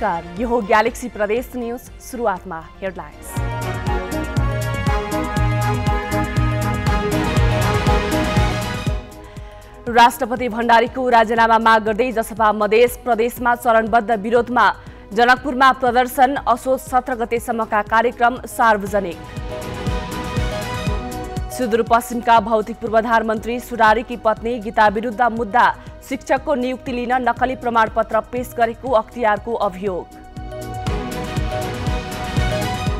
नमस्कार यो हो ग्यालेक्सी प्रदेश न्युज सुरुवातमा हेडलाइन्स राष्ट्रपति भण्डारीको राजीनामा माग गर्दै जसपा मधेस प्रदेशमा चरणबद्ध विरोधमा जनकपुरमा प्रदर्शन असोज सत्र गतेसम्मका कार्यक्रम सार्वजनिक सुदूरपश्चिमका भौतिक पूर्वाधार मन्त्री सुरारीकी पत्नी गीता विरुद्ध मुद्दा शिक्षकको नियुक्ति लिन नक्कली प्रमाणपत्र पेश गरेको अख्तियारको अभियोग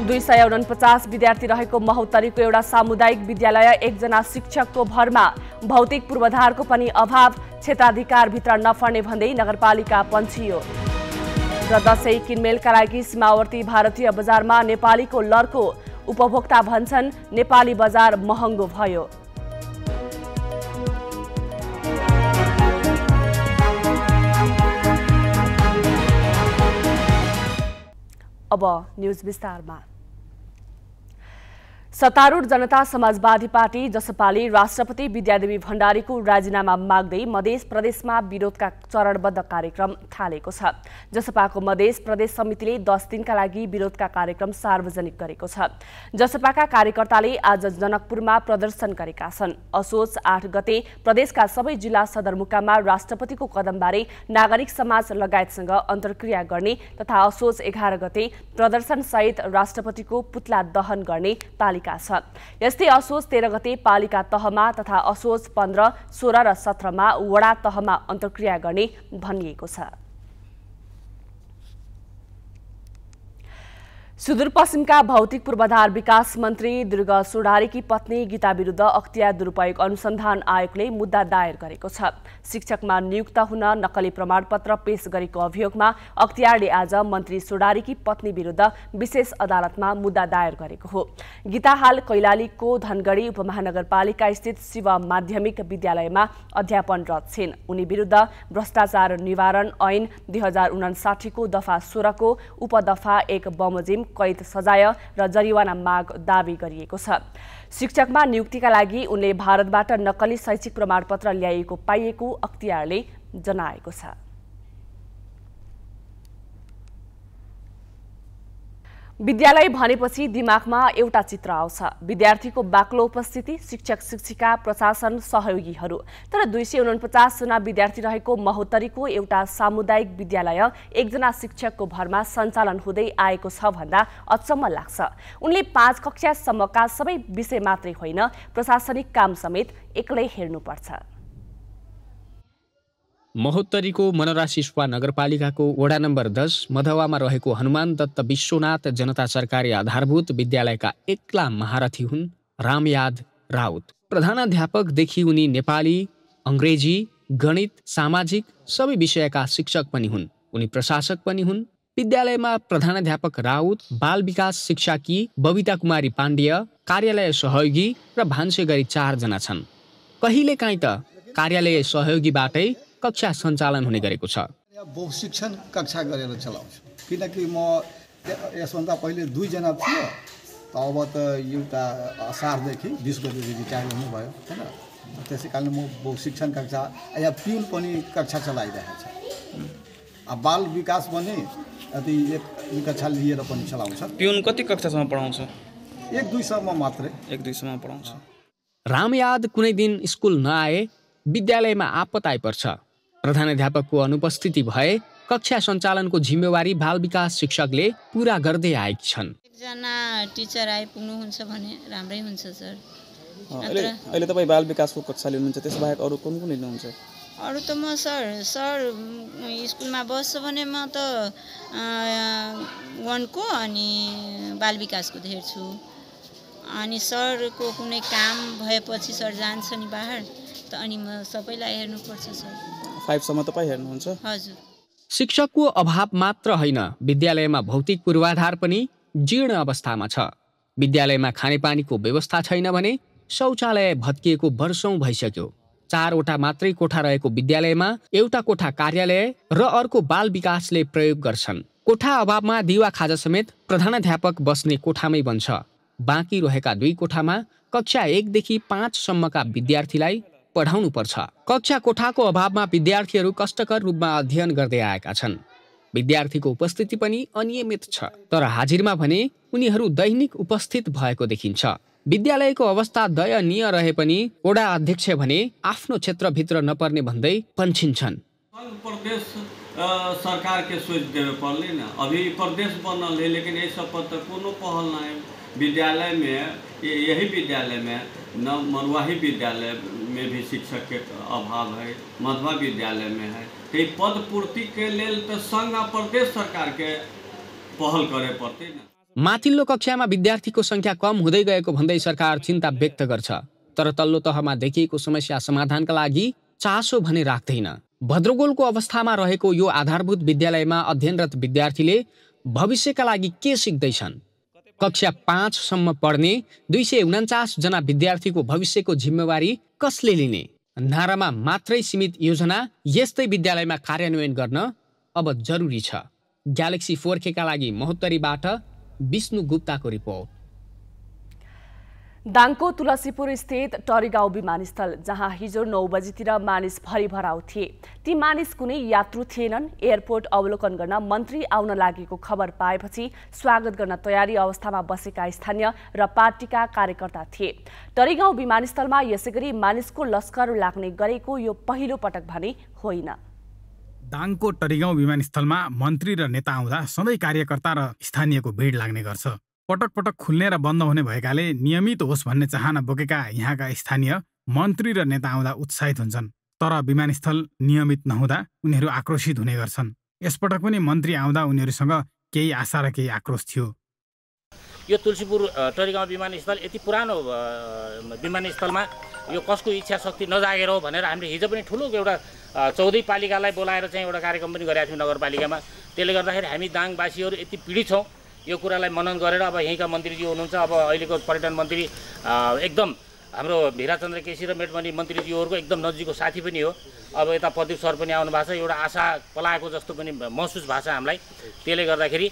दुई सय उनपचास विद्यार्थी रहेको महोत्तरीको एउटा सामुदायिक विद्यालय एकजना शिक्षकको भरमा भौतिक पूर्वाधारको पनि अभाव क्षेत्राधिकारभित्र नफर्ने भन्दै नगरपालिका पन्छियो र दसैँ किनमेलका लागि सीमावर्ती भारतीय बजारमा नेपालीको लर्को उपभोक्ता भन्छन् नेपाली बजार महँगो भयो अब न्युज विस्तारमा सत्तारूढ़ जनता समाजवादी पार्टी जसपाले राष्ट्रपति विद्यादेवी भण्डारीको राजीनामा माग्दै मधेस प्रदेशमा विरोधका चरणबद्ध कार्यक्रम थालेको छ जसपाको मधेस प्रदेश समितिले दस दिनका लागि विरोधका कार्यक्रम सार्वजनिक गरेको छ जसपाका कार्यकर्ताले आज जनकपुरमा प्रदर्शन गरेका छन् असोज आठ गते प्रदेशका सबै जिल्ला सदरमुकाममा राष्ट्रपतिको कदमबारे नागरिक समाज लगायतसँग अन्तर्क्रिया गर्ने तथा असोज एघार गते प्रदर्शनसहित राष्ट्रपतिको पुतला दहन गर्ने तालिका रहेका छन् यस्तै असोज तेह्र गते पालिका तहमा तथा असोज पन्ध्र सोह्र र सत्रमा वडा तहमा अन्तर्क्रिया गर्ने भनिएको छ सुदूरपश्चिमका भौतिक पूर्वाधार विकास मन्त्री दुर्ग सुडारीकी पत्नी गीता विरुद्ध अख्तियार दुरुपयोग अनुसन्धान आयोगले मुद्दा दायर गरेको छ शिक्षकमा नियुक्त हुन नक्कली प्रमाणपत्र पेश गरेको अभियोगमा अख्तियारले आज मन्त्री सोडारीकी पत्नी विरुद्ध विशेष अदालतमा मुद्दा दायर गरेको हो गीता हाल कैलालीको धनगढी उपमहानगरपालिका स्थित शिव माध्यमिक विद्यालयमा अध्यापनरत छिन् उनी विरुद्ध भ्रष्टाचार निवारण ऐन दुई हजार उनासाठीको दफा सोह्रको उपदफा एक बमोजिम कैद सजाय र जरिवाना माग दावी गरिएको छ शिक्षकमा नियुक्तिका लागि उनले भारतबाट नक्कली शैक्षिक प्रमाणपत्र ल्याइएको पाइएको अख्तियारले जनाएको छ विद्यालय भनेपछि दिमागमा एउटा चित्र आउँछ विद्यार्थीको बाक्लो उपस्थिति शिक्षक शिक्षिका प्रशासन सहयोगीहरू तर दुई सय उनपचासजना विद्यार्थी रहेको महोत्तरीको एउटा सामुदायिक विद्यालय एकजना शिक्षकको भरमा सञ्चालन हुँदै आएको छ भन्दा अचम्म लाग्छ उनले पाँच कक्षासम्मका सबै विषय मात्रै होइन प्रशासनिक काम समेत एक्लै हेर्नुपर्छ महोत्तरीको मनराशि नगरपालिकाको वडा नम्बर दस मधवामा रहेको हनुमान दत्त विश्वनाथ जनता सरकारी आधारभूत विद्यालयका एक्ला महारथी हुन् रामयाद राउत प्रधानाध्यापकदेखि उनी नेपाली अङ्ग्रेजी गणित सामाजिक सबै विषयका शिक्षक पनि हुन् उनी प्रशासक पनि हुन् विद्यालयमा प्रधानाध्यापक राउत बाल विकास शिक्षाकी बबिता कुमारी पाण्डेय कार्यालय सहयोगी र भान्से गरी चारजना छन् कहिलेकाहीँ त कार्यालय सहयोगीबाटै कक्षा सञ्चालन हुने गरेको छ बहुशिक्षण कक्षा गरेर चलाउँछु किनकि म यसभन्दा पहिले दुईजना थियो त अब त एउटा असारदेखि बिस गतिदेखि रिटायर हुनुभयो होइन त्यसै कारणले म बहुशिक्षण कक्षा या पिउन पनि कक्षा चलाइरहेको छ अब बाल विकास पनि यति एक दुई कक्षा लिएर पनि चलाउँछ पिउन कति कक्षासम्म पढाउँछ एक दुईसम्म मात्रै एक दुईसम्म पढाउँछ राम याद कुनै दिन स्कुल नआए विद्यालयमा आपत आइपर्छ प्रधान अध्यापकको अनुपस्थिति भए कक्षा सञ्चालनको जिम्मेवारी बाल विकास शिक्षकले पुरा गर्दै आएकी छन् एकजना टिचर आइपुग्नुहुन्छ भने राम्रै हुन्छ सर अहिले तपाईँ बाल विकासको कक्षा लिनुहुन्छ त्यसबाहेक अरू कुन कुन लिनुहुन्छ अरू त म सर सर स्कुलमा बस्छ भने म त वनको अनि बाल विकासको हेर्छु अनि सरको कुनै काम भएपछि सर जान्छ नि बाहिर त अनि म सबैलाई हेर्नुपर्छ सर फाइभसम्म तपाईँ हेर्नुहुन्छ शिक्षकको अभाव मात्र होइन विद्यालयमा भौतिक पूर्वाधार पनि जीर्ण अवस्थामा छ विद्यालयमा खानेपानीको व्यवस्था छैन भने शौचालय भत्किएको वर्षौँ भइसक्यो चारवटा मात्रै कोठा रहेको विद्यालयमा एउटा कोठा कार्यालय र अर्को बाल विकासले प्रयोग गर्छन् कोठा अभावमा दिवा खाजा समेत प्रधानाध्यापक बस्ने कोठामै बन्छ बाँकी रहेका दुई कोठामा कक्षा एकदेखि पाँचसम्मका विद्यार्थीलाई पढाउनु पर्छ कक्षा कोठाको अभावमा विद्यार्थीहरू कष्टकर रूपमा अध्ययन गर्दै आएका छन् विद्यार्थीको उपस्थिति पनि अनियमित छ तर हाजिरमा भने उनीहरू दैनिक उपस्थित भएको देखिन्छ विद्यालयको अवस्था दयनीय रहे पनि वडा अध्यक्ष भने आफ्नो क्षेत्रभित्र नपर्ने भन्दै पन्छिन्छन् सरकारके सोचि देबे पड़लै अभी प्रदेश बनल लेकिन यसपत्र सब पहल नहि विद्यालय में यही विद्यालय में नव मरुआही विद्यालय में भी शिक्षक के अभाव है मधुबा विद्यालय में है तो पद पूर्ति के लेल तो संघ आ प्रदेश के पहल करे न माथिल्लो कक्षामा विद्यार्थीको सङ्ख्या कम हुँदै गएको भन्दै सरकार चिन्ता व्यक्त गर्छ तर तल्लो तहमा देखिएको समस्या समाधानका लागि चासो भने राख्दैन भद्रगोलको अवस्थामा रहेको यो आधारभूत विद्यालयमा अध्ययनरत विद्यार्थीले भविष्यका लागि के सिक्दैछन् कक्षा पाँचसम्म पढ्ने दुई सय जना विद्यार्थीको भविष्यको जिम्मेवारी कसले लिने नारामा मात्रै सीमित योजना यस्तै विद्यालयमा कार्यान्वयन गर्न अब जरुरी छ ग्यालेक्सी फोर्खेका लागि महोत्तरीबाट विष्णु गुप्ताको रिपोर्ट दाङको तुलसीपुर स्थित टरीगाउँ विमानस्थल जहाँ हिजो नौ बजीतिर मानिस भरिभराउ थिए ती मानिस कुनै यात्रु थिएनन् एयरपोर्ट अवलोकन गर्न मन्त्री आउन लागेको खबर पाएपछि स्वागत गर्न तयारी अवस्थामा बसेका स्थानीय र पार्टीका कार्यकर्ता थिए टरीगाउँ विमानस्थलमा यसै मानिसको लस्कर लाग्ने गरेको यो पहिलो पटक भने होइन दाङको टरीगाउँ विमानस्थलमा मन्त्री र नेता आउँदा सधैँ कार्यकर्ता र स्थानीयको भिड लाग्ने गर्छ पटक पटक खुल्ने र बन्द हुने भएकाले नियमित होस् भन्ने चाहना बोकेका यहाँका स्थानीय मन्त्री र नेता आउँदा उत्साहित हुन्छन् तर विमानस्थल नियमित नहुँदा उनीहरू आक्रोशित हुने गर्छन् यसपटक पनि मन्त्री आउँदा उनीहरूसँग केही आशा र केही आक्रोश थियो यो तुलसीपुर टरीगाउँ विमानस्थल यति पुरानो विमानस्थलमा यो कसको इच्छा शक्ति नजागेर हो भनेर हामीले हिजो पनि ठुलो एउटा चौधै पालिकालाई बोलाएर चाहिँ एउटा कार्यक्रम पनि गरेका थियौँ नगरपालिकामा त्यसले गर्दाखेरि हामी दाङवासीहरू यति पीडित छौँ यो कुरालाई मनन गरेर अब यहीँका मन्त्रीजी हुनुहुन्छ अब अहिलेको पर्यटन मन्त्री एकदम हाम्रो भिराचन्द्र केसी र मेटमणि मन्त्रीज्यूहरूको एकदम नजिकको साथी पनि हो अब यता प्रदीप सर पनि आउनु भएको छ एउटा आशा पलाएको जस्तो पनि महसुस भएको छ हामीलाई त्यसले गर्दाखेरि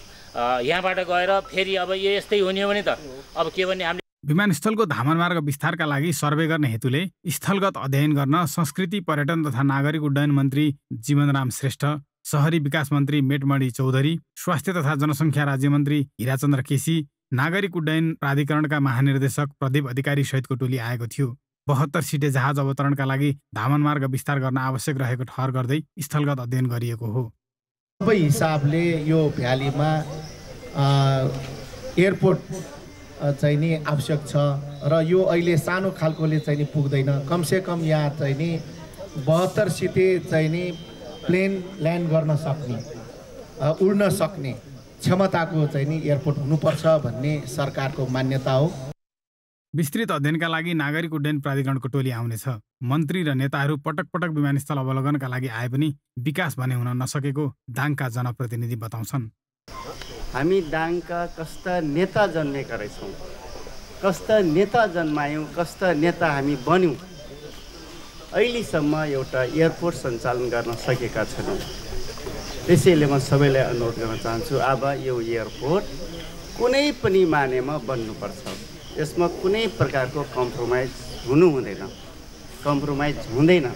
यहाँबाट गएर फेरि अब यो यस्तै हुने हो भने त अब के भने हामीले विमानस्थलको धामनमार्ग विस्तारका लागि सर्वे गर्ने हेतुले स्थलगत अध्ययन गर्न संस्कृति पर्यटन तथा नागरिक उड्डयन मन्त्री जीवनराम श्रेष्ठ सहरी विकास मन्त्री मेटमणि चौधरी स्वास्थ्य तथा जनसङ्ख्या मन्त्री हिराचन्द्र केसी नागरिक उड्डयन प्राधिकरणका महानिर्देशक प्रदीप अधिकारी सहितको टोली आएको थियो बहत्तर सिटे जहाज अवतरणका लागि धामन मार्ग विस्तार गर्न आवश्यक रहेको ठहर गर्दै स्थलगत अध्ययन गरिएको हो सबै हिसाबले यो भ्यालीमा एयरपोर्ट चाहिँ नि आवश्यक छ र यो अहिले सानो खालकोले चाहिँ नि पुग्दैन कमसेकम यहाँ चाहिँ नि बहत्तर सिटे चाहिँ नि प्लेन ल्यान्ड गर्न सक्ने उड्न सक्ने क्षमताको चाहिँ नि एयरपोर्ट हुनुपर्छ भन्ने सरकारको मान्यता हो विस्तृत अध्ययनका लागि नागरिक उड्डयन प्राधिकरणको टोली आउनेछ मन्त्री र नेताहरू पटक पटक विमानस्थल अवलोकनका लागि आए पनि विकास भने हुन नसकेको दाङका जनप्रतिनिधि बताउँछन् हामी दाङका कस्ता नेता जन्मेका रहेछौँ कस्ता नेता जन्मायौँ कस्ता नेता हामी बन्यौँ अहिलेसम्म एउटा एयरपोर्ट सञ्चालन गर्न सकेका छैनौँ त्यसैले म सबैलाई अनुरोध गर्न चाहन्छु अब यो एयरपोर्ट कुनै पनि मानेमा बन्नुपर्छ यसमा कुनै प्रकारको कम्प्रोमाइज हुनु हुँदैन कम्प्रोमाइज हुँदैन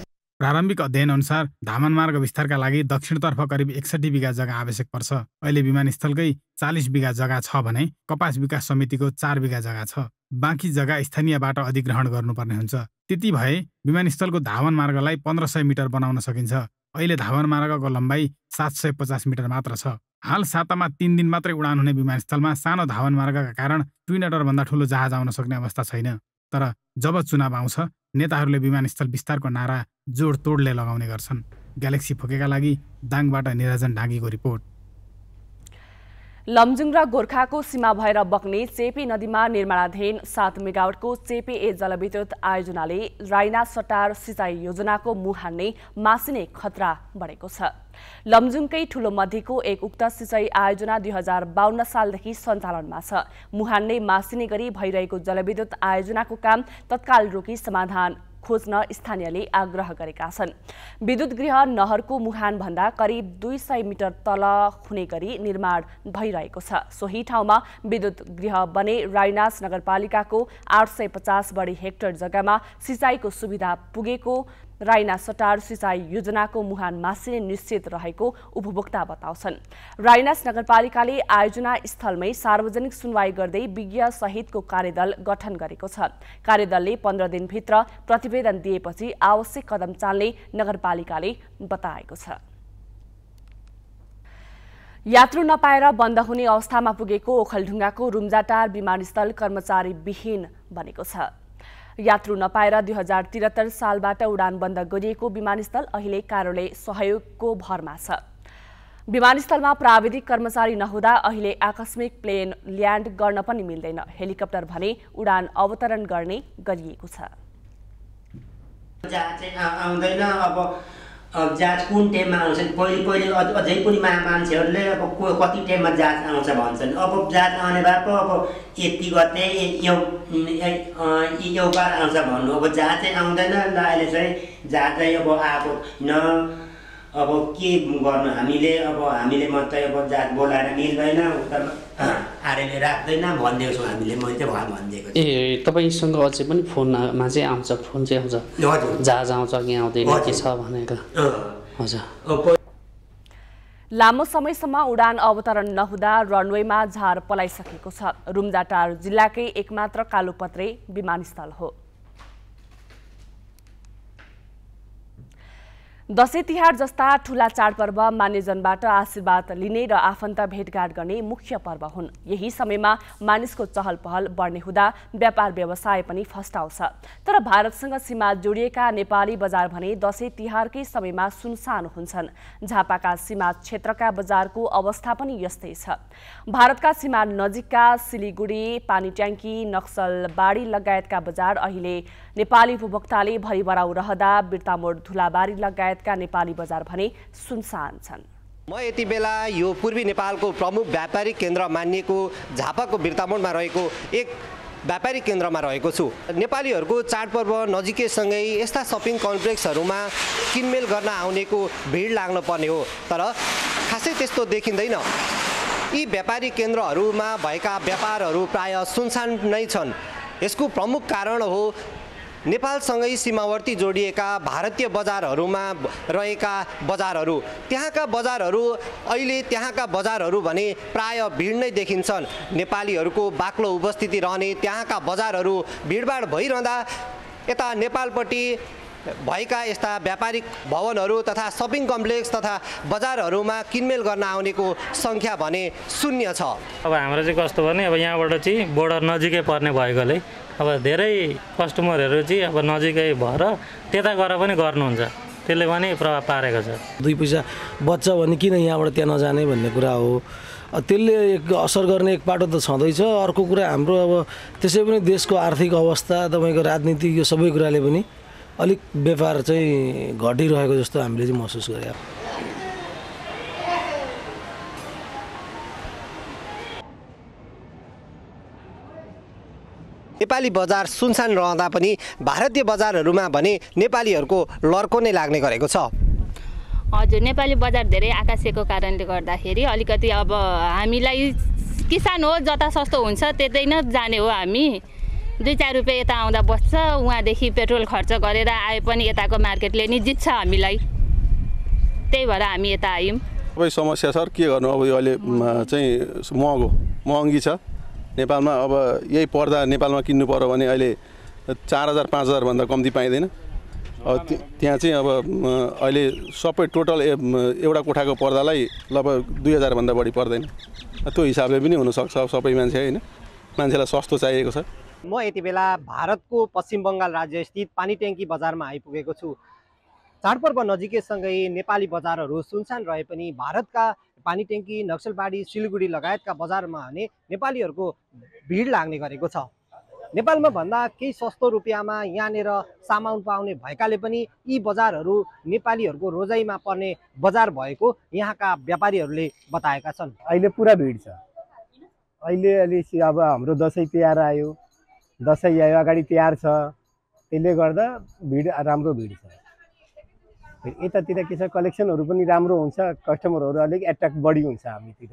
प्रारम्भिक अध्ययनअनुसार धामन मार्ग विस्तारका लागि दक्षिणतर्फ करिब एकसठी बिघा जग्गा आवश्यक पर्छ अहिले विमानस्थलकै चालिस बिघा जग्गा छ भने कपास विकास समितिको चार बिघा जग्गा छ बाँकी जग्गा स्थानीयबाट अधिग्रहण गर्नुपर्ने हुन्छ त्यति भए विमानस्थलको धावन मार्गलाई पन्ध्र सय मिटर बनाउन सकिन्छ अहिले धावन मार्गको लम्बाइ सात सय पचास मिटर मात्र छ हाल सातामा तिन दिन मात्रै उडान हुने विमानस्थलमा सानो धावन मार्गका कारण ट्विनटरभन्दा ठुलो जहाज आउन सक्ने अवस्था छैन तर जब चुनाव आउँछ नेताहरूले विमानस्थल विस्तारको नारा जोडतोडले लगाउने गर्छन् ग्यालेक्सी फोकेका लागि दाङबाट निराजन ढाँगीको रिपोर्ट लमजुङ र गोर्खाको सीमा भएर बग्ने चेपी नदीमा निर्माणाधीन सात मेगावटको चेपी ए जलविद्युत आयोजनाले राइना सटार सिँचाइ योजनाको मुहान नै मासिने खतरा बढेको छ लमजुङकै ठुलो मध्येको एक उक्त सिँचाइ आयोजना दुई हजार बाहन्न सालदेखि सञ्चालनमा छ मुहान नै मासिने गरी भइरहेको जलविद्युत आयोजनाको काम तत्काल रोकी समाधान खोज्न स्थानीयले आग्रह गरेका छन् विद्युत गृह नहरको मुहानभन्दा करिब दुई सय मिटर तल हुने गरी निर्माण भइरहेको छ सोही ठाउँमा विद्युत गृह बने राइनास नगरपालिकाको आठ सय पचास बढी हेक्टर जग्गामा सिँचाइको सुविधा पुगेको राइना सटार सिँचाइ योजनाको मुहान मासिने निश्चित रहेको उपभोक्ता बताउँछन् राइनास नगरपालिकाले आयोजना स्थलमै सार्वजनिक सुनवाई गर्दै विज्ञ सहितको कार्यदल गठन गरेको छ कार्यदलले पन्ध्र दिनभित्र प्रतिवेदन दिएपछि आवश्यक कदम चाल्ने नगरपालिकाले बताएको छ यात्रु नपाएर बन्द हुने अवस्थामा पुगेको ओखलढुङ्गाको रुम्जाटार विमानस्थल कर्मचारी विहीन बनेको छ यात्रु नपाएर दुई हजार त्रिहत्तर सालबाट उडान बन्द गरिएको विमानस्थल अहिले कार्यालय सहयोगको भरमा छ विमानस्थलमा प्राविधिक कर्मचारी नहुँदा अहिले आकस्मिक प्लेन ल्यान्ड गर्न पनि मिल्दैन हेलिकप्टर भने उडान अवतरण गर्ने गरिएको छ आउँदैन अब अब जाज कुन टाइममा आउँछन् पहिले पहिले अझै पनि मा मान्छेहरूले अब को कति टाइममा जात आउँछ भन्छन् अब जात आउने भए पो अब यति गते यो एउटा आउँछ भन्नु अब जाज चाहिँ आउँदैन ल अहिले चाहिँ जाज अब आएको न अब के गर्नु हामीले अब हामीले मात्रै अब जात बोलाएर मिल्दैन उता आरएलए राख्दैन भनिदिएको हामीले मैले उहाँ भनिदिएको ए तपाईँसँग अझै पनि फोनमा चाहिँ आउँछ फोन चाहिँ आउँछ हजुर जहाज आउँछ कि आउँदैन के छ भनेको हजुर लामो समयसम्म उडान अवतरण नहुँदा रनवेमा झार पलाइसकेको छ रुम्जाटार जिल्लाकै एकमात्र कालोपत्रे विमानस्थल हो दसैँ तिहार जस्ता ठुला चाडपर्व मान्यजनबाट आशीर्वाद लिने र आफन्त भेटघाट गर्ने मुख्य पर्व हुन् यही समयमा मानिसको चहल पहल बढ्ने हुँदा व्यापार व्यवसाय पनि फस्टाउँछ तर भारतसँग सीमा जोडिएका नेपाली बजार भने दसैँ तिहारकै समयमा सुनसान हुन्छन् झापाका सीमा क्षेत्रका बजारको अवस्था पनि यस्तै छ भारतका सीमा नजिकका सिलिगुडी पानी पानीट्याङ्की नक्सलबाडी लगायतका बजार अहिले नेपाली उपभोक्ताले भरिभराउ रहँदा बिर्तामोड धुलाबारी लगायतका नेपाली बजार भने सुनसान छन् म यति बेला यो पूर्वी नेपालको प्रमुख व्यापारिक केन्द्र मानिएको झापाको बिर्तामोडमा रहेको एक व्यापारिक केन्द्रमा रहेको छु नेपालीहरूको चाडपर्व नजिकैसँगै यस्ता सपिङ कम्प्लेक्सहरूमा किनमेल गर्न आउनेको भिड लाग्न पर्ने हो तर खासै त्यस्तो देखिँदैन यी व्यापारिक केन्द्रहरूमा भएका व्यापारहरू प्रायः सुनसान नै छन् यसको प्रमुख कारण हो नेपालसँगै सीमावर्ती जोडिएका भारतीय बजारहरूमा रहेका बजारहरू त्यहाँका बजारहरू अहिले त्यहाँका बजारहरू भने प्राय भिड नै देखिन्छन् नेपालीहरूको बाक्लो उपस्थिति रहने त्यहाँका बजारहरू भिडभाड भइरहँदा यता नेपालपट्टि भएका यस्ता व्यापारिक भवनहरू तथा सपिङ कम्प्लेक्स तथा बजारहरूमा किनमेल गर्न आउनेको सङ्ख्या भने शून्य छ अब हाम्रो चाहिँ कस्तो भने अब यहाँबाट चाहिँ बोर्डर नजिकै पर्ने भएकोले अब धेरै कस्टमरहरू चाहिँ अब नजिकै भएर त्यता गएर पनि गर्नुहुन्छ त्यसले पनि प्रभाव पारेको छ दुई पैसा बच्छ भने किन यहाँबाट त्यहाँ नजाने भन्ने कुरा हो त्यसले एक असर गर्ने एक पाटो त छँदैछ अर्को कुरा हाम्रो अब त्यसै पनि देशको आर्थिक अवस्था तपाईँको राजनीति यो सबै कुराले पनि अलिक व्यापार चाहिँ घटिरहेको जस्तो हामीले चाहिँ महसुस गरे नेपाली बजार सुनसान रहँदा पनि भारतीय बजारहरूमा भने नेपालीहरूको लर्को नै लाग्ने गरेको छ हजुर नेपाली बजार धेरै आकाशेको कारणले गर्दाखेरि अलिकति अब हामीलाई किसान हो जता सस्तो हुन्छ त्यतै नै जाने हो हामी दुई चार रुपियाँ यता आउँदा बस्छ उहाँदेखि पेट्रोल खर्च गरेर आए पनि यताको मार्केटले नि जित्छ हामीलाई त्यही भएर हामी यता आयौँ सबै समस्या सर के गर्नु अब यो अहिले चाहिँ महँगो महँगी छ नेपालमा अब यही पर्दा नेपालमा किन्नु पर्यो भने अहिले चार हजार पाँच हजारभन्दा कम्ती पाइँदैन अब त्यहाँ चाहिँ अब अहिले सबै टोटल एउटा कोठाको पर्दालाई लगभग दुई हजारभन्दा बढी पर्दैन त्यो हिसाबले पनि हुनसक्छ अब सबै मान्छे होइन मान्छेलाई सस्तो चाहिएको छ म यति बेला भारतको पश्चिम बङ्गाल राज्यस्थित पानी ट्याङ्की बजारमा आइपुगेको छु चाडपर्व नजिकैसँगै नेपाली बजारहरू सुनसान रहे पनि भारतका पानी ट्याङ्की नक्सलबाडी सिलगढी लगायतका बजारमा भने नेपालीहरूको भिड लाग्ने गरेको छ नेपालमा भन्दा केही सस्तो रुपियाँमा यहाँनिर सामान पाउने भएकाले पनि यी बजारहरू नेपालीहरूको रोजाइमा पर्ने बजार भएको यहाँका व्यापारीहरूले बताएका छन् अहिले पुरा भिड छ अहिले अलि अब हाम्रो दसैँ तिहार आयो दसैँ आयो अगाडि तिहार छ त्यसले गर्दा भिड राम्रो भिड छ यतातिर के छ कलेक्सनहरू पनि राम्रो हुन्छ कस्टमरहरू अलिक एट्र्याक्ट बढी हुन्छ हामीतिर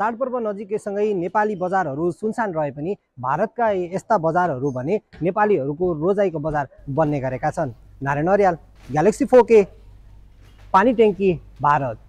चाडपर्व नजिकैसँगै नेपाली बजारहरू सुनसान रहे पनि भारतका यस्ता बजारहरू भने नेपालीहरूको रोजाइको बजार बन्ने गरेका छन् नारायण अर्याल ग्यालेक्सी फोके पानी ट्याङ्की भारत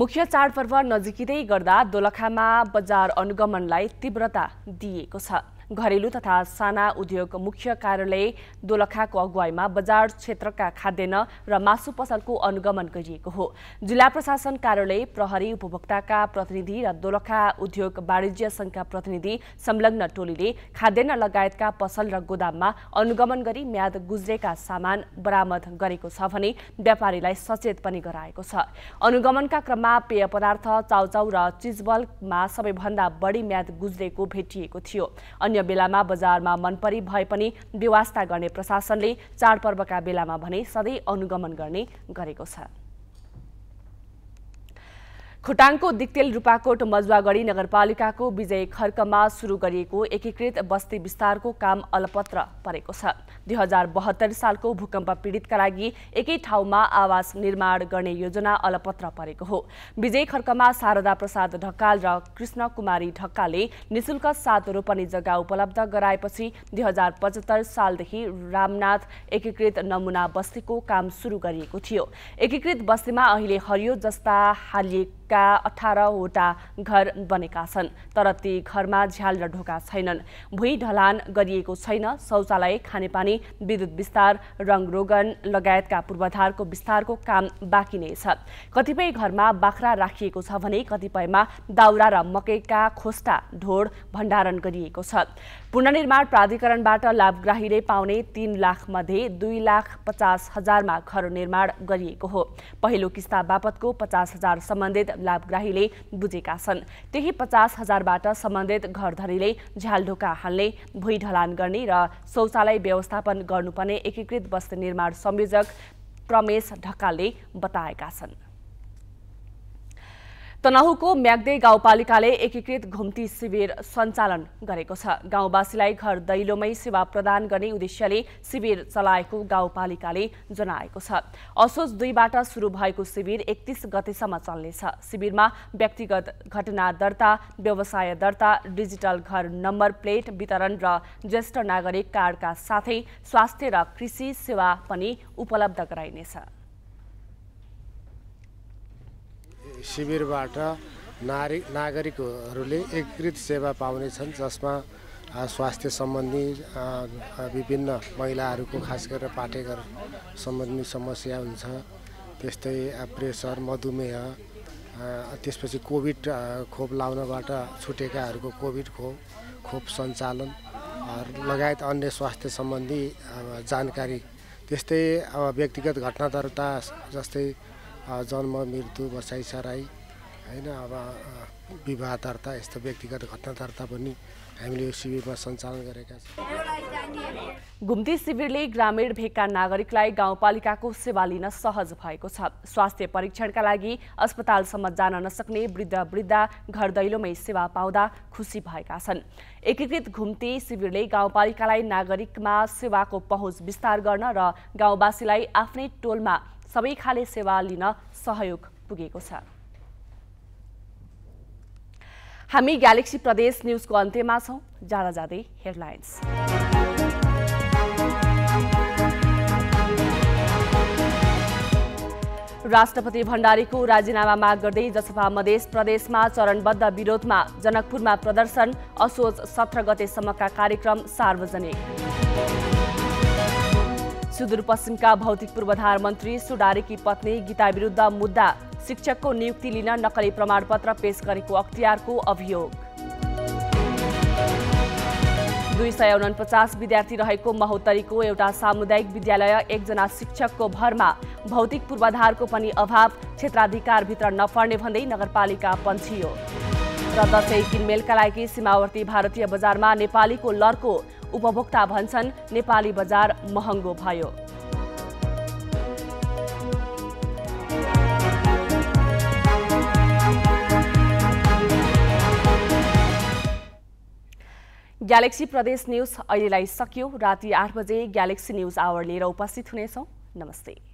मुख्य चाडपर्व नजिकिँदै गर्दा दोलखामा बजार अनुगमनलाई तीव्रता दिएको छ घरेलु तथा साना उद्योग मुख्य कार्यालय दोलखाको अगुवाईमा बजार क्षेत्रका खाद्यान्न र मासु पसलको अनुगमन गरिएको हो जिल्ला प्रशासन कार्यालय प्रहरी उपभोक्ताका प्रतिनिधि र दोलखा उद्योग वाणिज्य संघका प्रतिनिधि संलग्न टोलीले खाद्यान्न लगायतका पसल र गोदाममा अनुगमन गरी म्याद गुज्रेका सामान बरामद गरेको छ भने व्यापारीलाई सचेत पनि गराएको छ अनुगमनका क्रममा पेय पदार्थ चाउचाउ र चिजबलमा सबैभन्दा बढी म्याद गुज्रेको भेटिएको थियो अन्य बेलामा बजारमा मनपरी भए पनि व्यवस्था गर्ने प्रशासनले चाडपर्वका बेलामा भने सधैँ अनुगमन गर्ने गरेको छ खोटाङको दिक्तेल रूपाकोट मजुवागढी नगरपालिकाको विजय खर्कमा सुरु गरिएको एकीकृत बस्ती विस्तारको काम अलपत्र परेको छ दुई हजार बहत्तर सालको भूकम्प पीडितका लागि एकै ठाउँमा आवास निर्माण गर्ने योजना अलपत्र परेको हो विजय खर्कमा शारदा प्रसाद ढकाल र कृष्ण कुमारी ढक्काले निशुल्क सात रोपनी जग्गा उपलब्ध गराएपछि दुई हजार पचहत्तर सालदेखि रामनाथ एकीकृत नमुना बस्तीको काम सुरु गरिएको थियो एकीकृत बस्तीमा अहिले हरियो जस्ता हालिएका का अठारवटा घर बनेका छन् तर ती घरमा झ्याल र ढोका छैनन् भुइँ ढलान गरिएको छैन शौचालय खानेपानी विद्युत विस्तार रङरोगन लगायतका पूर्वाधारको विस्तारको काम बाँकी नै छ कतिपय घरमा बाख्रा राखिएको छ भने कतिपयमा दाउरा र मकैका खोस्टा ढोड भण्डारण गरिएको छ पुनर्निर्माण प्राधिकरणबाट लाभग्राहीले पाउने तीन लाखमध्ये दुई लाख पचास हजारमा घर निर्माण गरिएको हो पहिलो किस्ता बापतको पचास हजार सम्बन्धित लाभग्राहीले बुझेका छन् त्यही पचास हजारबाट सम्बन्धित घरधरीले झ्यालढोका हाल्ने भुइँ ढलान गर्ने र शौचालय व्यवस्थापन गर्नुपर्ने एकीकृत वस्तु निर्माण संयोजक प्रमेश ढकालले बताएका छन् तनहुको म्याग्दे गाउँपालिकाले एकीकृत घुम्ती शिविर सञ्चालन गरेको छ गाउँवासीलाई घर दैलोमै सेवा प्रदान गर्ने उद्देश्यले शिविर चलाएको गाउँपालिकाले जनाएको छ असोज दुईबाट सुरु भएको शिविर एकतिस गतेसम्म चल्नेछ शिविरमा व्यक्तिगत घटना दर्ता व्यवसाय दर्ता डिजिटल घर नम्बर प्लेट वितरण र ज्येष्ठ नागरिक कार्डका साथै स्वास्थ्य र कृषि सेवा पनि उपलब्ध गराइनेछ शिविरबाट नारी नागरिकहरूले एकीकृत सेवा पाउनेछन् जसमा स्वास्थ्य सम्बन्धी विभिन्न महिलाहरूको खास गरेर पाठेघर सम्बन्धी समस्या हुन्छ त्यस्तै प्रेसर मधुमेह त्यसपछि कोभिड खोप लाउनबाट छुटेकाहरूको कोभिड खोप खोप सञ्चालन लगायत अन्य स्वास्थ्य सम्बन्धी जानकारी त्यस्तै अब व्यक्तिगत घटना जस्तै जन्म मृत्यु बसाइ सराइ होइन अब विवाह दर्ता यस्तो व्यक्तिगत घटना दर्ता पनि हामीले यो शिविरमा सञ्चालन गरेका छौँ घुम्ती शिविरले ग्रामीण भेगका नागरिकलाई गाउँपालिकाको सेवा लिन सहज भएको छ स्वास्थ्य परीक्षणका लागि अस्पतालसम्म जान नसक्ने वृद्ध वृद्ध घर दैलोमै सेवा पाउँदा खुसी भएका छन् एकीकृत घुम्ती शिविरले गाउँपालिकालाई नागरिकमा सेवाको पहुँच विस्तार गर्न र गाउँवासीलाई आफ्नै टोलमा सबै खाले सेवा लिन सहयोग पुगेको छ हामी ग्यालेक्सी प्रदेश न्युजको अन्त्यमा छौँ जाँदा जाँदै हेडलाइन्स राष्ट्रपति भण्डारीको राजीनामा माग गर्दै जसपा मधेस प्रदेशमा चरणबद्ध विरोधमा जनकपुरमा प्रदर्शन असोज सत्र गतेसम्मका कार्यक्रम सार्वजनिक सुदूरपश्चिमका भौतिक पूर्वाधार मन्त्री सुडारेकी पत्नी गीता विरुद्ध मुद्दा शिक्षकको नियुक्ति लिन नक्कली प्रमाणपत्र पेश गरेको अख्तियारको अभियोग दुई सय उनपचास विद्यार्थी रहेको महोत्तरीको एउटा सामुदायिक विद्यालय एकजना शिक्षकको भरमा भौतिक पूर्वाधारको पनि अभाव क्षेत्राधिकारभित्र नपर्ने भन्दै नगरपालिका पन्छियो र दसैँ किनमेलका लागि सीमावर्ती भारतीय बजारमा नेपालीको लर्को उपभोक्ता भन्छन् नेपाली बजार महँगो भयो ग्यालेक्सी प्रदेश न्यूज अहिलेलाई सकियो राति आठ बजे ग्यालेक्सी न्यूज आवर लिएर उपस्थित हुनेछौँ नमस्ते